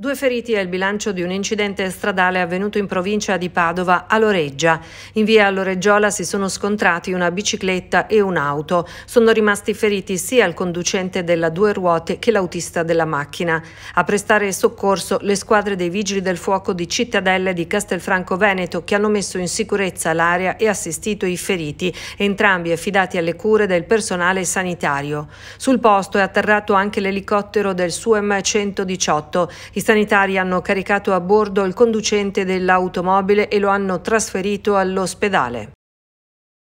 Due feriti è il bilancio di un incidente stradale avvenuto in provincia di Padova a Loreggia. In via Loreggiola si sono scontrati una bicicletta e un'auto. Sono rimasti feriti sia il conducente della due ruote che l'autista della macchina. A prestare soccorso le squadre dei Vigili del Fuoco di Cittadella e di Castelfranco Veneto che hanno messo in sicurezza l'area e assistito i feriti, entrambi affidati alle cure del personale sanitario. Sul posto è atterrato anche l'elicottero del SUEM 118. I sanitari hanno caricato a bordo il conducente dell'automobile e lo hanno trasferito all'ospedale.